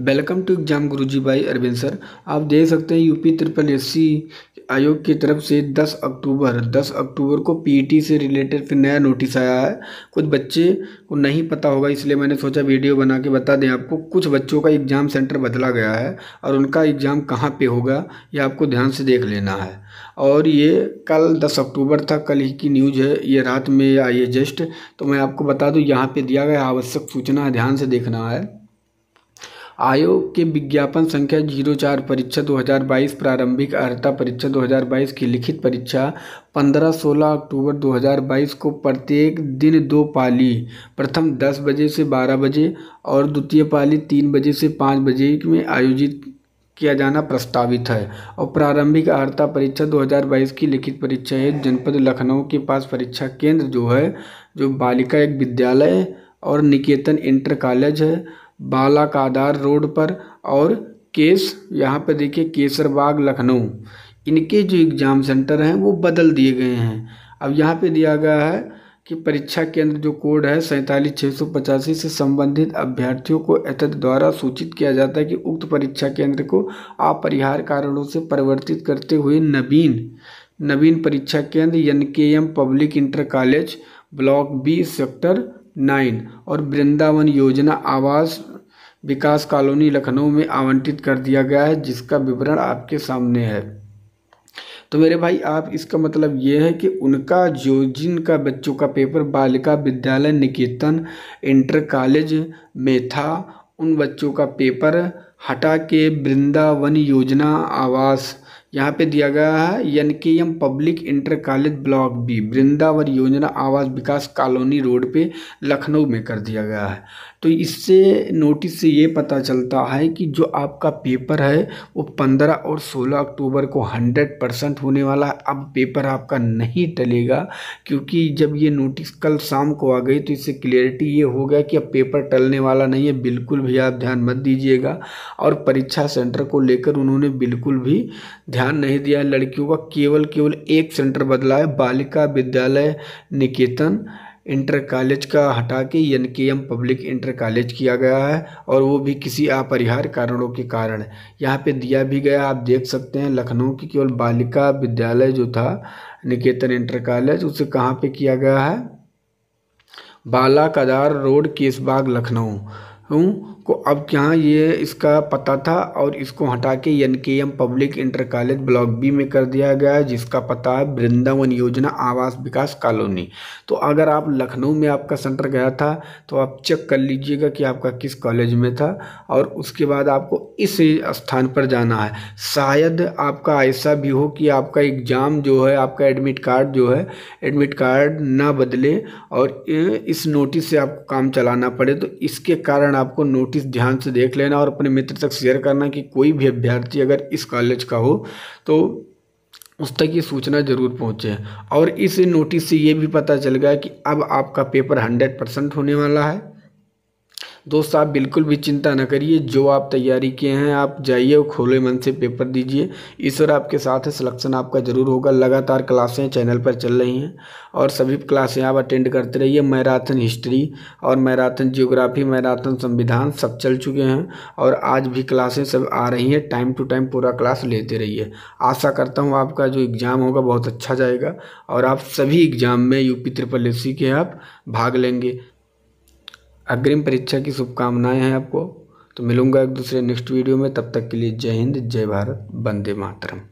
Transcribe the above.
welcome to exam Guruji by Arvind sir आप देख सकते हैं यूपी त्रिपल एस आयोग की तरफ से 10 अक्टूबर 10 अक्टूबर को पीटी e से रिलेटेड फिर नया नोटिस आया है कुछ बच्चे को नहीं पता होगा इसलिए मैंने सोचा वीडियो बना के बता दें आपको कुछ बच्चों का एग्ज़ाम सेंटर बदला गया है और उनका एग्ज़ाम कहाँ पे होगा ये आपको ध्यान से देख लेना है और ये कल 10 अक्टूबर था कल ही की न्यूज़ है ये रात में आई है जस्ट तो मैं आपको बता दूँ यहाँ पर दिया गया आवश्यक सूचना ध्यान से देखना है आयोग के विज्ञापन संख्या जीरो चार परीक्षा 2022 प्रारंभिक अर्ता परीक्षा 2022 की लिखित परीक्षा 15-16 अक्टूबर 2022 को प्रत्येक दिन दो पाली प्रथम 10 बजे से 12 बजे और द्वितीय पाली 3 बजे से 5 बजे में आयोजित किया जाना प्रस्तावित है और प्रारंभिक अर्ता परीक्षा 2022 की लिखित परीक्षा है जनपद लखनऊ के पास परीक्षा केंद्र जो है जो बालिका एक विद्यालय और निकेतन इंटर कॉलेज है बालाकादार रोड पर और केस यहाँ पर देखिए केसरबाग लखनऊ इनके जो एग्ज़ाम सेंटर हैं वो बदल दिए गए हैं अब यहाँ पे दिया गया है कि परीक्षा केंद्र जो कोड है सैंतालीस छः सौ पचासी से संबंधित अभ्यर्थियों को एतद द्वारा सूचित किया जाता है कि उक्त परीक्षा केंद्र को अपरिहार कारणों से परिवर्तित करते हुए नवीन नवीन परीक्षा केंद्र N K M public inter college block B sector nine और वृंदावन योजना आवास विकास कॉलोनी लखनऊ में आवंटित कर दिया गया है जिसका विवरण आपके सामने है तो मेरे भाई आप इसका मतलब ये है कि उनका जो जिनका बच्चों का पेपर बालिका विद्यालय निकेतन इंटर कॉलेज में था उन बच्चों का पेपर हटा के वृंदावन योजना आवास यहाँ पे दिया गया है N K M public inter college block B Vrindavan योजना आवास विकास कॉलोनी रोड पे लखनऊ में कर दिया गया है तो इससे नोटिस से ये पता चलता है कि जो आपका पेपर है वो पंद्रह और सोलह अक्टूबर को हंड्रेड परसेंट होने वाला है अब पेपर आपका नहीं टलेगा क्योंकि जब ये नोटिस कल शाम को आ गई तो इससे क्लियरिटी ये हो गया कि अब पेपर टलने वाला नहीं है बिल्कुल भी आप ध्यान मत दीजिएगा और परीक्षा सेंटर को लेकर उन्होंने बिल्कुल भी ध्यान ध्यान नहीं दिया है लड़कियों का केवल केवल एक सेंटर बदला है बालिका विद्यालय निकेतन इंटर कॉलेज का हटा के N K M public inter college किया गया है और वो भी किसी अपरिहार्य कारणों के कारण यहाँ पे दिया भी गया आप देख सकते हैं लखनऊ की केवल बालिका विद्यालय जो था निकेतन इंटर कॉलेज उसे कहाँ पे किया गया है बाला कदार रोड केसबाग लखनऊ हूँ को अब यहाँ ये इसका पता था और इसको हटा के N K M public inter college block B में कर दिया गया है जिसका पता है वृंदावन योजना आवास विकास कॉलोनी तो अगर आप लखनऊ में आपका सेंटर गया था तो आप चेक कर लीजिएगा कि आपका किस कॉलेज में था और उसके बाद आपको इस स्थान पर जाना है शायद आपका ऐसा भी हो कि आपका एग्ज़ाम जो है आपका एडमिट कार्ड जो है एडमिट कार्ड ना बदले और इस नोटिस से आपको काम चलाना पड़े तो इसके कारण कारण आपको नोटिस ध्यान से देख लेना और अपने मित्र तक शेयर करना कि कोई भी अभ्यर्थी अगर इस कॉलेज का हो तो उस तक ये सूचना ज़रूर पहुँचे और इस नोटिस से ये भी पता चल गया कि अब आपका पेपर हंड्रेड परसेंट होने वाला है दोस्त आप बिल्कुल भी चिंता ना करिए जो आप तैयारी किए हैं आप जाइए और खोले मन से पेपर दीजिए ईश्वर आपके साथ है सिलेक्शन आपका ज़रूर होगा लगातार क्लासें चैनल पर चल रही हैं और सभी क्लासें आप अटेंड करते रहिए मैराथन हिस्ट्री और मैराथन जियोग्राफी मैराथन संविधान सब चल चुके हैं और आज भी क्लासें सब आ रही हैं टाइम टू टाइम पूरा क्लास लेते रहिए आशा करता हूँ आपका जो एग्ज़ाम होगा बहुत अच्छा जाएगा और आप सभी एग्ज़ाम में यूपी त्रिपल एस के आप भाग लेंगे अग्रिम परीक्षा की शुभकामनाएँ हैं आपको तो मिलूंगा एक दूसरे नेक्स्ट वीडियो में तब तक के लिए जय हिंद जय भारत वंदे मातरम